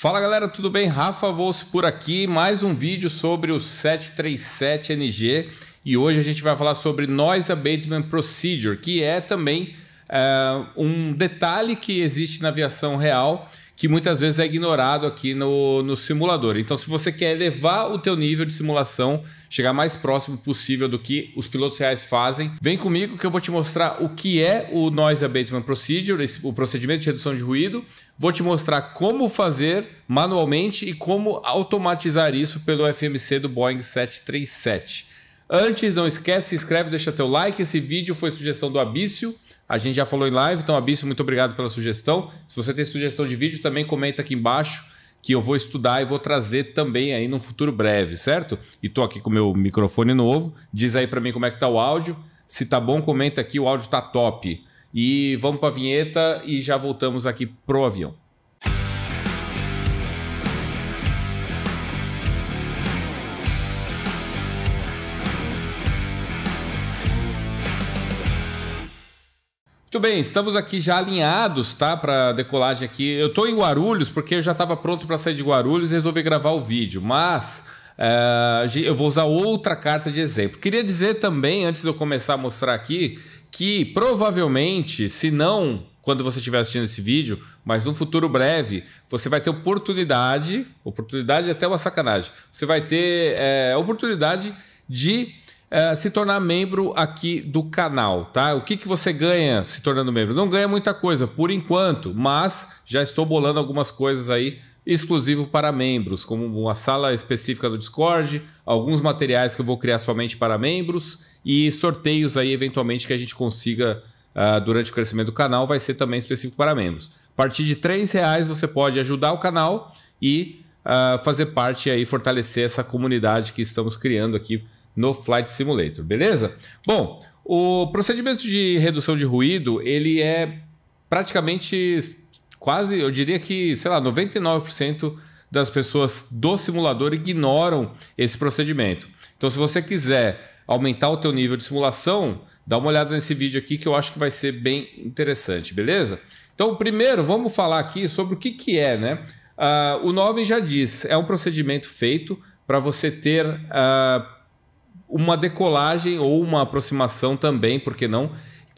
Fala galera, tudo bem? Rafa Volse por aqui, mais um vídeo sobre o 737NG e hoje a gente vai falar sobre Noise Abatement Procedure, que é também eh, um detalhe que existe na aviação real que muitas vezes é ignorado aqui no, no simulador. Então, se você quer elevar o teu nível de simulação, chegar mais próximo possível do que os pilotos reais fazem, vem comigo que eu vou te mostrar o que é o Noise Abatement Procedure, esse, o procedimento de redução de ruído, vou te mostrar como fazer manualmente e como automatizar isso pelo FMC do Boeing 737. Antes, não esquece, se inscreve, deixa teu like. Esse vídeo foi sugestão do Abício. A gente já falou em live, então, Abício, muito obrigado pela sugestão. Se você tem sugestão de vídeo, também comenta aqui embaixo que eu vou estudar e vou trazer também aí num futuro breve, certo? E tô aqui com meu microfone novo. Diz aí para mim como é que tá o áudio. Se tá bom, comenta aqui, o áudio tá top. E vamos para a vinheta e já voltamos aqui pro avião. Muito bem, estamos aqui já alinhados, tá? Para decolagem aqui. Eu tô em Guarulhos porque eu já estava pronto para sair de Guarulhos e resolvi gravar o vídeo, mas eh, eu vou usar outra carta de exemplo. Queria dizer também, antes de eu começar a mostrar aqui, que provavelmente, se não quando você estiver assistindo esse vídeo, mas num futuro breve, você vai ter oportunidade oportunidade até uma sacanagem você vai ter é, oportunidade de é, se tornar membro aqui do canal, tá? O que, que você ganha se tornando membro? Não ganha muita coisa por enquanto, mas já estou bolando algumas coisas aí exclusivo para membros, como uma sala específica do Discord, alguns materiais que eu vou criar somente para membros e sorteios aí eventualmente que a gente consiga uh, durante o crescimento do canal vai ser também específico para membros. A partir de três reais você pode ajudar o canal e uh, fazer parte aí fortalecer essa comunidade que estamos criando aqui no Flight Simulator, beleza? Bom, o procedimento de redução de ruído, ele é praticamente quase, eu diria que, sei lá, 99% das pessoas do simulador ignoram esse procedimento. Então, se você quiser aumentar o teu nível de simulação, dá uma olhada nesse vídeo aqui que eu acho que vai ser bem interessante, beleza? Então, primeiro, vamos falar aqui sobre o que, que é, né? Uh, o nome já diz, é um procedimento feito para você ter uh, uma decolagem ou uma aproximação também, por que não?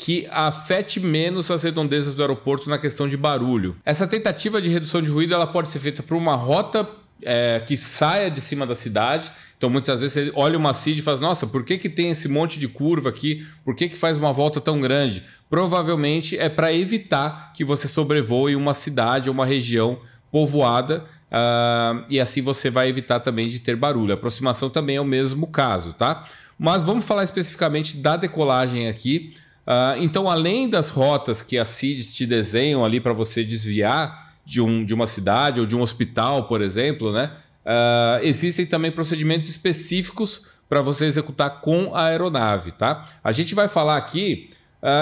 que afete menos as redondezas do aeroporto na questão de barulho. Essa tentativa de redução de ruído ela pode ser feita por uma rota é, que saia de cima da cidade. Então, muitas vezes você olha uma CID e faz: Nossa, por que, que tem esse monte de curva aqui? Por que, que faz uma volta tão grande? Provavelmente é para evitar que você sobrevoe uma cidade ou uma região povoada uh, e assim você vai evitar também de ter barulho. A aproximação também é o mesmo caso, tá? Mas vamos falar especificamente da decolagem aqui. Uh, então, além das rotas que as CIDs te desenham ali para você desviar de, um, de uma cidade ou de um hospital, por exemplo, né? Uh, existem também procedimentos específicos para você executar com a aeronave, tá? A gente vai falar aqui,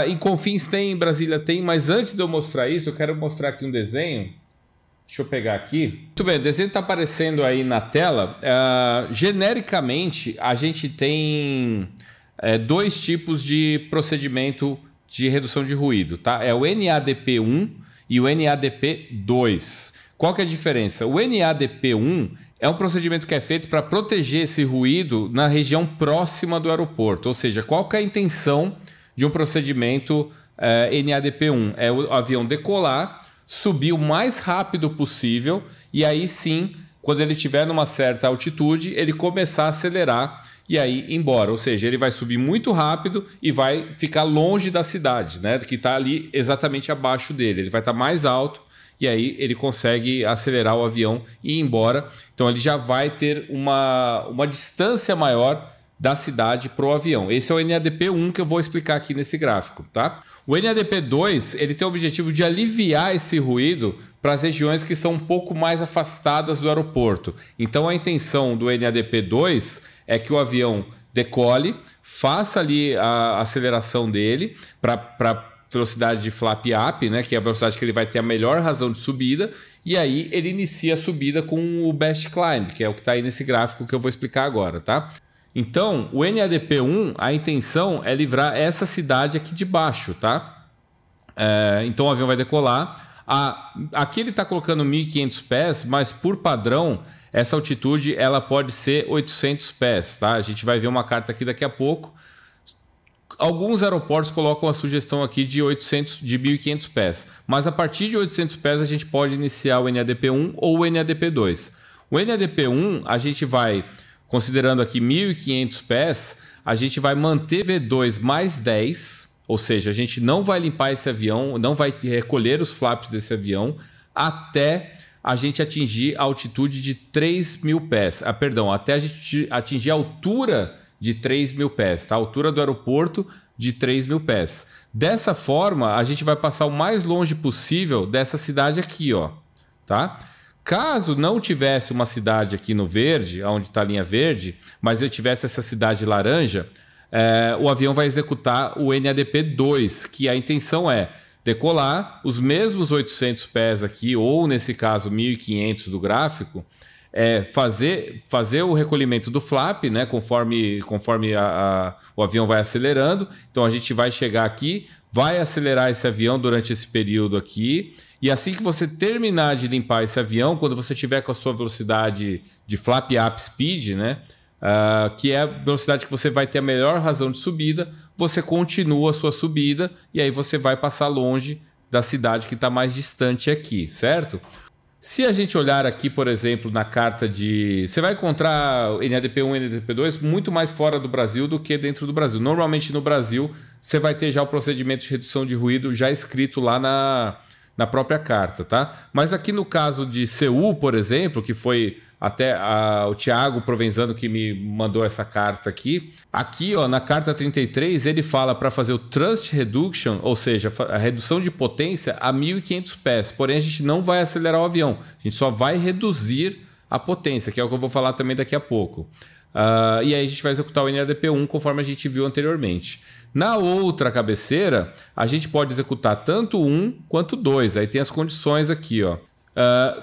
em Confins tem, em Brasília tem, mas antes de eu mostrar isso, eu quero mostrar aqui um desenho Deixa eu pegar aqui. Muito bem, o desenho está aparecendo aí na tela. Uh, genericamente, a gente tem é, dois tipos de procedimento de redução de ruído, tá? É o NADP1 e o NADP2. Qual que é a diferença? O NADP1 é um procedimento que é feito para proteger esse ruído na região próxima do aeroporto, ou seja, qual que é a intenção de um procedimento é, eh, NADP1? É o avião decolar subir o mais rápido possível e aí sim, quando ele estiver numa certa altitude, ele começar a acelerar e aí embora. Ou seja, ele vai subir muito rápido e vai ficar longe da cidade, né? Que está ali exatamente abaixo dele. Ele vai estar tá mais alto e aí ele consegue acelerar o avião e ir embora. Então ele já vai ter uma, uma distância maior da cidade para o avião. Esse é o NADP 1 que eu vou explicar aqui nesse gráfico, tá? O NADP 2 ele tem o objetivo de aliviar esse ruído para as regiões que são um pouco mais afastadas do aeroporto. Então a intenção do NADP 2 é que o avião decole, faça ali a aceleração dele para velocidade de flap up, né, que é a velocidade que ele vai ter a melhor razão de subida, e aí ele inicia a subida com o best climb, que é o que está aí nesse gráfico que eu vou explicar agora, tá? Então, o NADP1, a intenção é livrar essa cidade aqui de baixo, tá? É, então o avião vai decolar. A, aqui ele está colocando 1.500 pés, mas por padrão, essa altitude ela pode ser 800 pés, tá? A gente vai ver uma carta aqui daqui a pouco. Alguns aeroportos colocam a sugestão aqui de 800, de 1.500 pés, mas a partir de 800 pés a gente pode iniciar o NADP 1 ou o NADP 2. O NADP 1 a gente vai considerando aqui 1.500 pés, a gente vai manter V2 mais 10, ou seja, a gente não vai limpar esse avião, não vai recolher os flaps desse avião até a gente atingir a altitude de 3.000 pés. Ah, perdão, até a gente atingir a altura de 3.000 pés, tá? a altura do aeroporto de 3.000 pés. Dessa forma, a gente vai passar o mais longe possível dessa cidade aqui, ó, tá? Caso não tivesse uma cidade aqui no verde, onde está a linha verde, mas eu tivesse essa cidade laranja, é, o avião vai executar o NADP 2, que a intenção é decolar os mesmos 800 pés aqui, ou nesse caso 1.500 do gráfico, é fazer, fazer o recolhimento do flap, né? Conforme, conforme a, a, o avião vai acelerando. Então a gente vai chegar aqui, vai acelerar esse avião durante esse período aqui e assim que você terminar de limpar esse avião, quando você tiver com a sua velocidade de flap up speed, né? Uh, que é a velocidade que você vai ter a melhor razão de subida, você continua a sua subida e aí você vai passar longe da cidade que está mais distante aqui, certo? Se a gente olhar aqui, por exemplo, na carta de. Você vai encontrar NADP1 e NADP2 muito mais fora do Brasil do que dentro do Brasil. Normalmente no Brasil, você vai ter já o procedimento de redução de ruído já escrito lá na, na própria carta, tá? Mas aqui no caso de Seul, por exemplo, que foi até a, o Tiago Provenzano que me mandou essa carta aqui. Aqui, ó, na carta 33, ele fala para fazer o thrust reduction, ou seja, a redução de potência a 1500 pés. Porém, a gente não vai acelerar o avião. A gente só vai reduzir a potência, que é o que eu vou falar também daqui a pouco. Uh, e aí a gente vai executar o NADP1 conforme a gente viu anteriormente. Na outra cabeceira, a gente pode executar tanto um quanto dois Aí tem as condições aqui. Ó. Uh,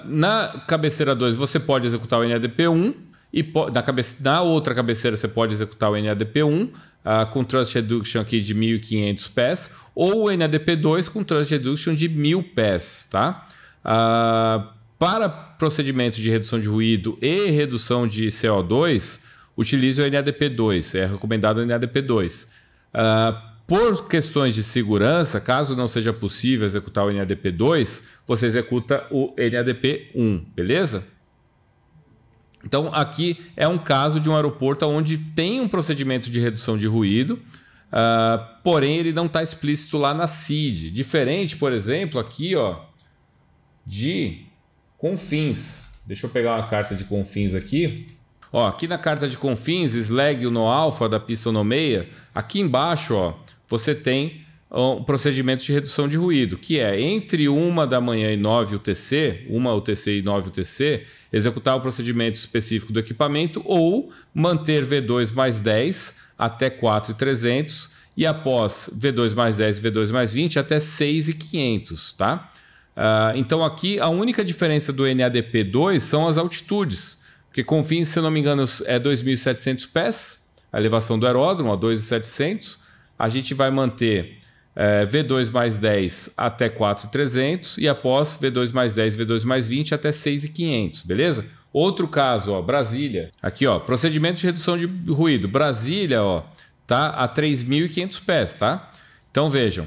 na cabeceira 2, você pode executar o NADP1. E na, cabece na outra cabeceira, você pode executar o NADP1 uh, ah, com Trust Reduction aqui de 1.500 pés. Ou o NADP2 com Trust Reduction de 1.000 pés. Tá? Uh, para procedimentos de redução de ruído e redução de CO2, utilize o NADP2, é recomendado o NADP2. Uh, ah, por questões de segurança, caso não seja possível executar o NADP2, você executa o NADP1, beleza? Então, aqui é um caso de um aeroporto onde tem um procedimento de redução de ruído, uh, porém ele não está explícito lá na CID. Diferente, por exemplo, aqui ó, de Confins. Deixa eu pegar uma carta de Confins aqui. Ó, aqui na carta de Confins, Slegio no alfa da pistonomeia, aqui embaixo, ó, você tem um procedimento de redução de ruído, que é entre uma da manhã e 9 UTC, uma UTC e 9 UTC, executar o procedimento específico do equipamento ou manter V2 mais 10 até 4,300 e após V2 mais 10 e V2 mais 20 até 6,500, tá? Ah, então aqui a única diferença do NADP2 são as altitudes, porque Confins, se eu não me engano, é 2.700 pés, a elevação do aeródromo, a 2.700. A gente vai manter é, eh, V2 mais 10 até 4.300 e após V2 mais 10, V2 mais 20 até 6.500, beleza? Outro caso, ó, Brasília. Aqui, ó, procedimento de redução de ruído. Brasília, ó, tá a 3.500 pés, tá? Então vejam,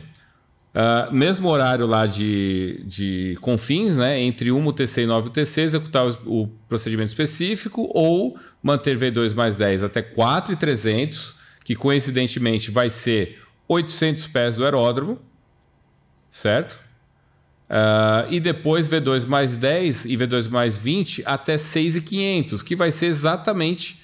ah, mesmo horário lá de, de confins, né? Entre 1 UTC e 9 UTC, executar o, o procedimento específico ou manter V2 mais 10 até 4,300, que coincidentemente vai ser 800 pés do aeródromo, certo? Uh, e depois V2 mais 10 e V2 mais 20 até 6,500, que vai ser exatamente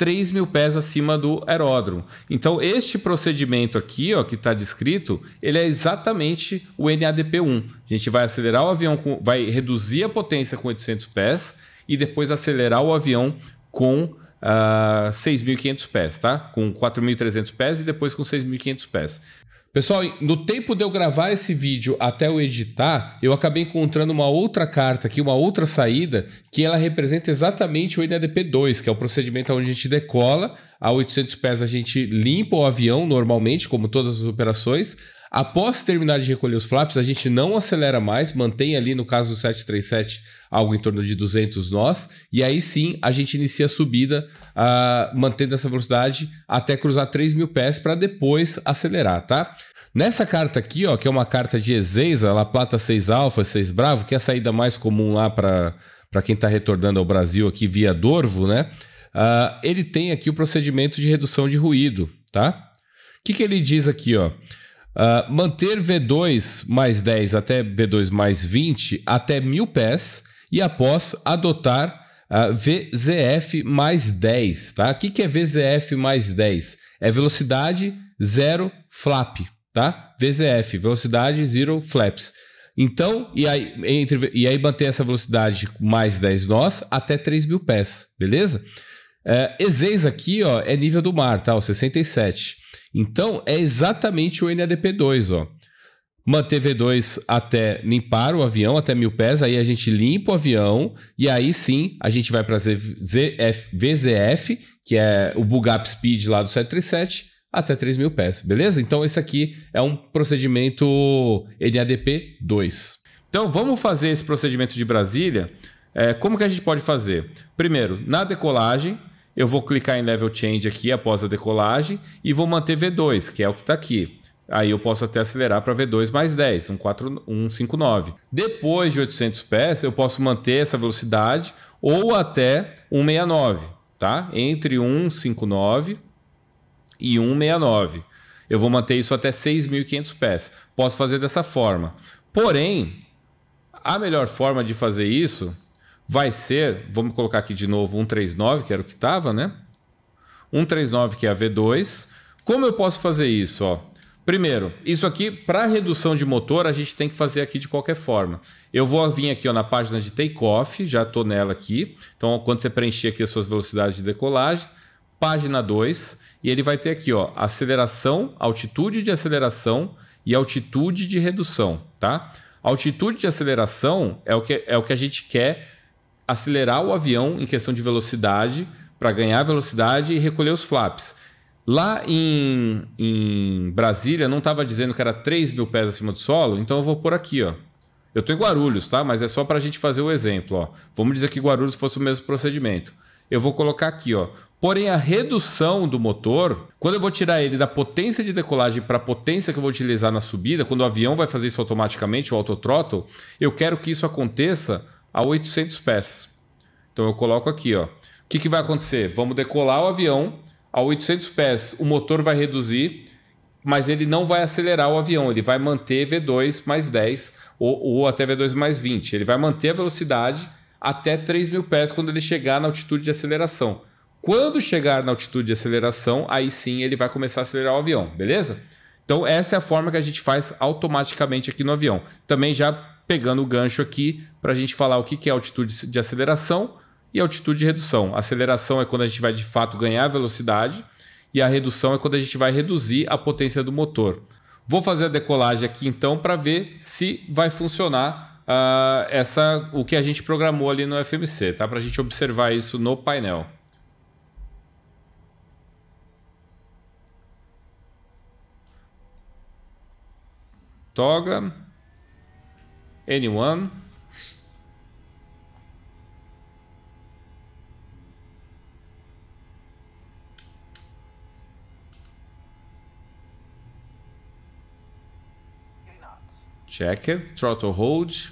3 mil pés acima do aeródromo. Então, este procedimento aqui, ó, que está descrito, ele é exatamente o NADP1. A gente vai acelerar o avião, com, vai reduzir a potência com 800 pés e depois acelerar o avião com uh, ah, 6.500 pés, tá? Com 4.300 pés e depois com 6.500 pés. Pessoal, no tempo de eu gravar esse vídeo até eu editar, eu acabei encontrando uma outra carta aqui, uma outra saída, que ela representa exatamente o NADP2, que é o procedimento onde a gente decola, a 800 pés a gente limpa o avião normalmente, como todas as operações, Após terminar de recolher os flaps, a gente não acelera mais, mantém ali no caso do 737 algo em torno de 200 nós, e aí sim a gente inicia a subida uh, mantendo essa velocidade até cruzar 3 mil pés para depois acelerar, tá? Nessa carta aqui, ó, que é uma carta de Ezeiza, La Plata 6 Alfa, 6 Bravo, que é a saída mais comum lá para quem está retornando ao Brasil aqui via Dorvo, né? Uh, ele tem aqui o procedimento de redução de ruído, tá? O que, que ele diz aqui, ó? Uh, manter V2 mais 10 até V2 mais 20 até 1000 pés e após adotar uh, ah, VZF mais 10. Tá? O que, que é VZF mais 10? É velocidade zero flap, tá? VZF, velocidade zero flaps. Então, e aí, entre, e aí manter essa velocidade mais 10 nós até 3 mil pés, beleza? É, uh, aqui ó, é nível do mar, tá? O 67. Então, é exatamente o NADP2, ó. Manter V2 até limpar o avião, até mil pés, aí a gente limpa o avião, e aí sim a gente vai para VZF, que é o bug up Speed lá do 737, até 3 mil pés, beleza? Então esse aqui é um procedimento NADP 2. Então vamos fazer esse procedimento de Brasília. É, como que a gente pode fazer? Primeiro, na decolagem, eu vou clicar em level change aqui após a decolagem e vou manter V2, que é o que está aqui. Aí eu posso até acelerar para V2 mais 10, 159. Um Depois de 800 pés, eu posso manter essa velocidade ou até 169, tá? Entre 159 e 169. Eu vou manter isso até 6.500 pés. Posso fazer dessa forma. Porém, a melhor forma de fazer isso vai ser, vamos colocar aqui de novo 139, que era o que estava, né? 139 que é a V2. Como eu posso fazer isso? Ó? Primeiro, isso aqui para redução de motor a gente tem que fazer aqui de qualquer forma. Eu vou vir aqui ó, na página de takeoff, já estou nela aqui. Então, quando você preencher aqui as suas velocidades de decolagem, página 2, e ele vai ter aqui ó, aceleração, altitude de aceleração e altitude de redução. Tá? Altitude de aceleração é o que, é o que a gente quer acelerar o avião em questão de velocidade para ganhar velocidade e recolher os flaps. Lá em, em Brasília não estava dizendo que era 3 mil pés acima do solo, então eu vou por aqui, ó. Eu estou em Guarulhos, tá? Mas é só para a gente fazer o exemplo, ó. Vamos dizer que Guarulhos fosse o mesmo procedimento. Eu vou colocar aqui, ó. Porém, a redução do motor, quando eu vou tirar ele da potência de decolagem para a potência que eu vou utilizar na subida, quando o avião vai fazer isso automaticamente, o autothrottle, eu quero que isso aconteça a 800 pés. Então eu coloco aqui, ó. O que, que vai acontecer? Vamos decolar o avião a 800 pés. O motor vai reduzir, mas ele não vai acelerar o avião. Ele vai manter V2 mais 10 ou, ou até V2 mais 20. Ele vai manter a velocidade até 3 mil pés quando ele chegar na altitude de aceleração. Quando chegar na altitude de aceleração, aí sim ele vai começar a acelerar o avião, beleza? Então essa é a forma que a gente faz automaticamente aqui no avião. Também já pegando o gancho aqui para a gente falar o que é altitude de aceleração e altitude de redução. A aceleração é quando a gente vai de fato ganhar velocidade e a redução é quando a gente vai reduzir a potência do motor. Vou fazer a decolagem aqui então para ver se vai funcionar uh, essa o que a gente programou ali no FMC, tá? Para a gente observar isso no painel. Toga. Anyone? Check, throttle hold.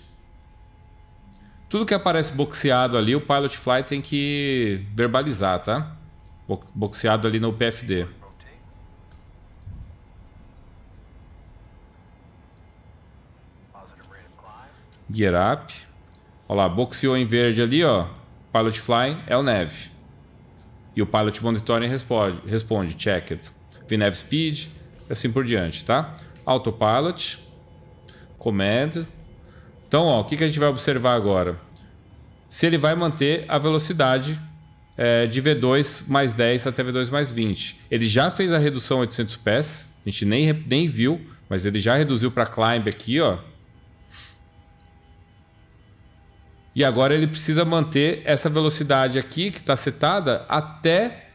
Tudo que aparece boxeado ali, o pilot fly tem que verbalizar, tá? Boxeado ali no PFD. Gear up. Olha lá, boxeou em verde ali, ó. Pilot fly é o neve. E o pilot monitoring responde, responde checked. VNav speed, assim por diante, tá? Autopilot, command. Então, ó, o que, que a gente vai observar agora? Se ele vai manter a velocidade é, de V2 mais 10 até V2 mais 20. Ele já fez a redução 800 pés, a gente nem, nem viu, mas ele já reduziu para climb aqui, ó. E agora ele precisa manter essa velocidade aqui que está setada até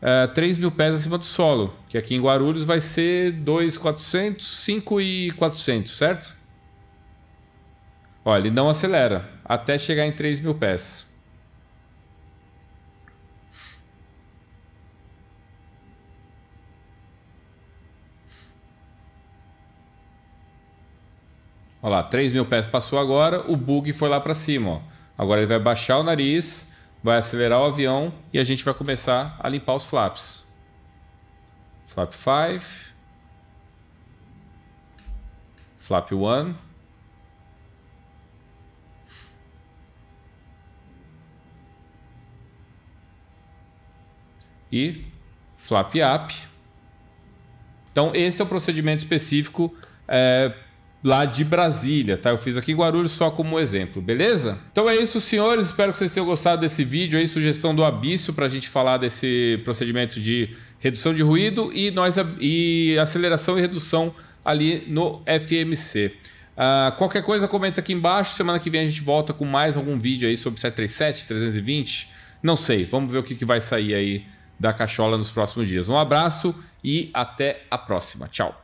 uh, eh, 3 mil pés acima do solo, que aqui em Guarulhos vai ser 2,400, 5,400, certo? Olha, ele não acelera até chegar em 3 mil pés. Olha lá, 3 mil pés passou agora, o bug foi lá para cima. Ó. Agora ele vai baixar o nariz, vai acelerar o avião e a gente vai começar a limpar os flaps. Flap 5. Flap 1. E flap up. Então esse é o procedimento específico é, lá de Brasília, tá? Eu fiz aqui em Guarulhos só como exemplo, beleza? Então é isso, senhores. Espero que vocês tenham gostado desse vídeo. Aí, sugestão do Abício para a gente falar desse procedimento de redução de ruído e, nós, e aceleração e redução ali no FMC. Uh, ah, qualquer coisa, comenta aqui embaixo. Semana que vem a gente volta com mais algum vídeo aí sobre 737, 320. Não sei, vamos ver o que, que vai sair aí da cachola nos próximos dias. Um abraço e até a próxima. Tchau.